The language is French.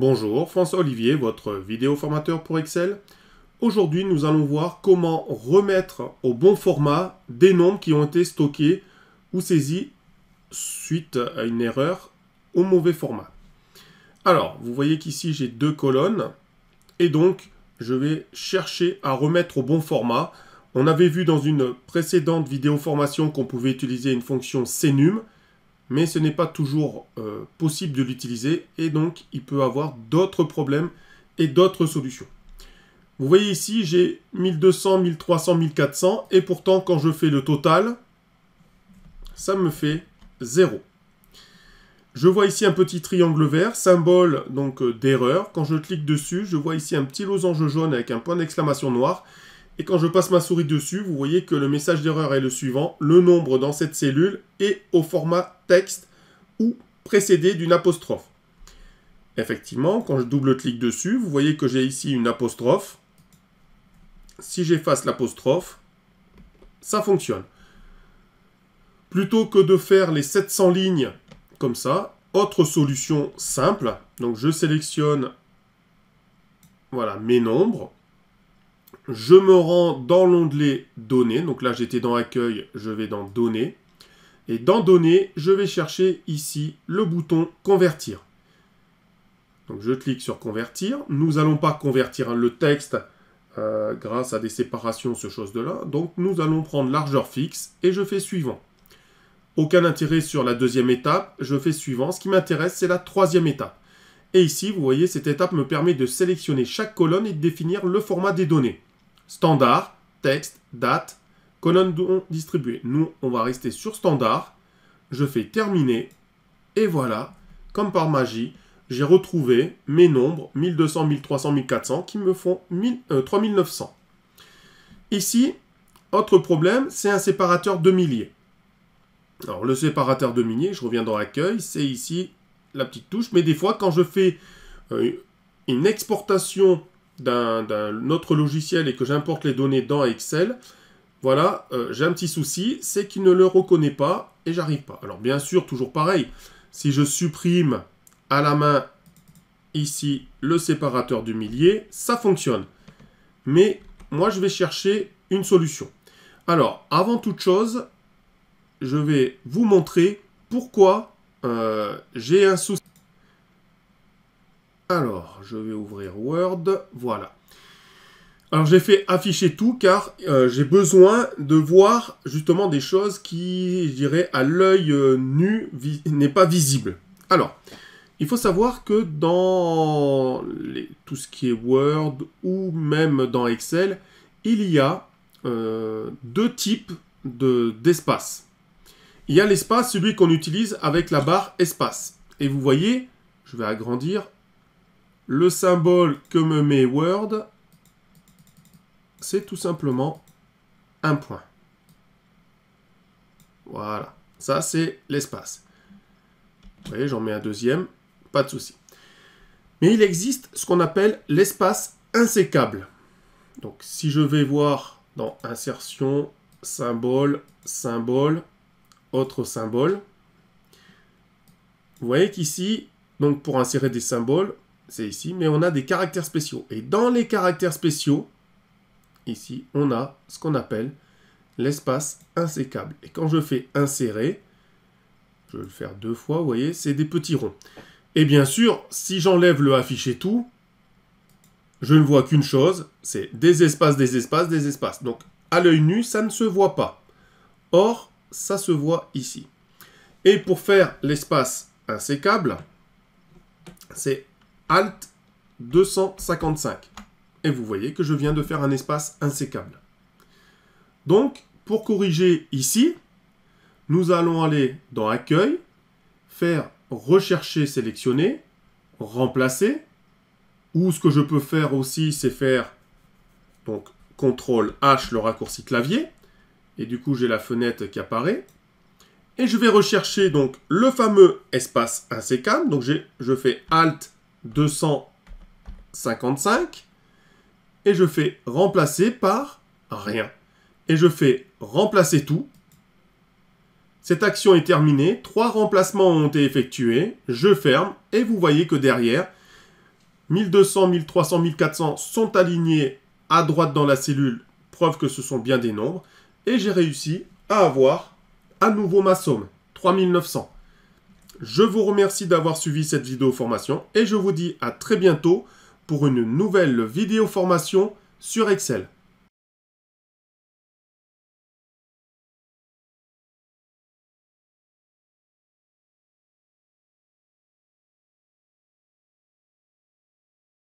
Bonjour, François Olivier, votre vidéo formateur pour Excel. Aujourd'hui, nous allons voir comment remettre au bon format des nombres qui ont été stockés ou saisis suite à une erreur au mauvais format. Alors, vous voyez qu'ici, j'ai deux colonnes et donc, je vais chercher à remettre au bon format. On avait vu dans une précédente vidéo formation qu'on pouvait utiliser une fonction cnum mais ce n'est pas toujours euh, possible de l'utiliser et donc il peut avoir d'autres problèmes et d'autres solutions. Vous voyez ici, j'ai 1200, 1300, 1400 et pourtant quand je fais le total, ça me fait 0. Je vois ici un petit triangle vert, symbole donc euh, d'erreur. Quand je clique dessus, je vois ici un petit losange jaune avec un point d'exclamation noir et quand je passe ma souris dessus, vous voyez que le message d'erreur est le suivant. Le nombre dans cette cellule est au format texte ou précédé d'une apostrophe. Effectivement, quand je double-clique dessus, vous voyez que j'ai ici une apostrophe. Si j'efface l'apostrophe, ça fonctionne. Plutôt que de faire les 700 lignes comme ça, autre solution simple. Donc je sélectionne voilà, mes nombres je me rends dans l'onglet Données. Donc là, j'étais dans Accueil, je vais dans Données. Et dans Données, je vais chercher ici le bouton Convertir. Donc je clique sur Convertir. Nous n'allons pas convertir le texte euh, grâce à des séparations, ce chose de là. Donc nous allons prendre largeur fixe et je fais Suivant. Aucun intérêt sur la deuxième étape, je fais Suivant. Ce qui m'intéresse, c'est la troisième étape. Et ici, vous voyez, cette étape me permet de sélectionner chaque colonne et de définir le format des données standard, texte, date, colonne on distribuée. Nous, on va rester sur standard. Je fais terminer. Et voilà, comme par magie, j'ai retrouvé mes nombres 1200, 1300, 1400 qui me font 3900. Euh, ici, autre problème, c'est un séparateur de milliers. Alors le séparateur de milliers, je reviens dans l'accueil, c'est ici la petite touche, mais des fois quand je fais euh, une exportation d'un autre logiciel et que j'importe les données dans Excel, voilà, euh, j'ai un petit souci, c'est qu'il ne le reconnaît pas et j'arrive pas. Alors bien sûr, toujours pareil, si je supprime à la main ici le séparateur du millier, ça fonctionne. Mais moi, je vais chercher une solution. Alors, avant toute chose, je vais vous montrer pourquoi euh, j'ai un souci. Alors, je vais ouvrir Word. Voilà. Alors, j'ai fait afficher tout car euh, j'ai besoin de voir justement des choses qui, je dirais, à l'œil euh, nu n'est pas visible. Alors, il faut savoir que dans tout ce qui est Word ou même dans Excel, il y a euh, deux types d'espace. il y a l'espace, celui qu'on utilise avec la barre espace. Et vous voyez, je vais agrandir, le symbole que me met Word, c'est tout simplement un point. Voilà, ça c'est l'espace. Vous voyez, j'en mets un deuxième, pas de souci. Mais il existe ce qu'on appelle l'espace insécable. Donc si je vais voir dans insertion, symbole, symbole, autre symbole, vous voyez qu'ici, donc pour insérer des symboles, c'est ici, mais on a des caractères spéciaux. Et dans les caractères spéciaux, ici, on a ce qu'on appelle l'espace insécable. Et quand je fais insérer, je vais le faire deux fois, vous voyez, c'est des petits ronds. Et bien sûr, si j'enlève le afficher tout, je ne vois qu'une chose, c'est des espaces, des espaces, des espaces. Donc, à l'œil nu, ça ne se voit pas. Or, ça se voit ici. Et pour faire l'espace insécable, c'est Alt 255. Et vous voyez que je viens de faire un espace insécable. Donc, pour corriger ici, nous allons aller dans Accueil, faire Rechercher, Sélectionner, Remplacer, ou ce que je peux faire aussi, c'est faire donc CTRL H, le raccourci clavier, et du coup j'ai la fenêtre qui apparaît, et je vais rechercher donc le fameux espace insécable, donc je fais Alt 255 et je fais remplacer par rien. Et je fais remplacer tout. Cette action est terminée, trois remplacements ont été effectués, je ferme et vous voyez que derrière, 1200, 1300, 1400 sont alignés à droite dans la cellule, preuve que ce sont bien des nombres, et j'ai réussi à avoir à nouveau ma somme, 3900. Je vous remercie d'avoir suivi cette vidéo formation et je vous dis à très bientôt pour une nouvelle vidéo formation sur Excel.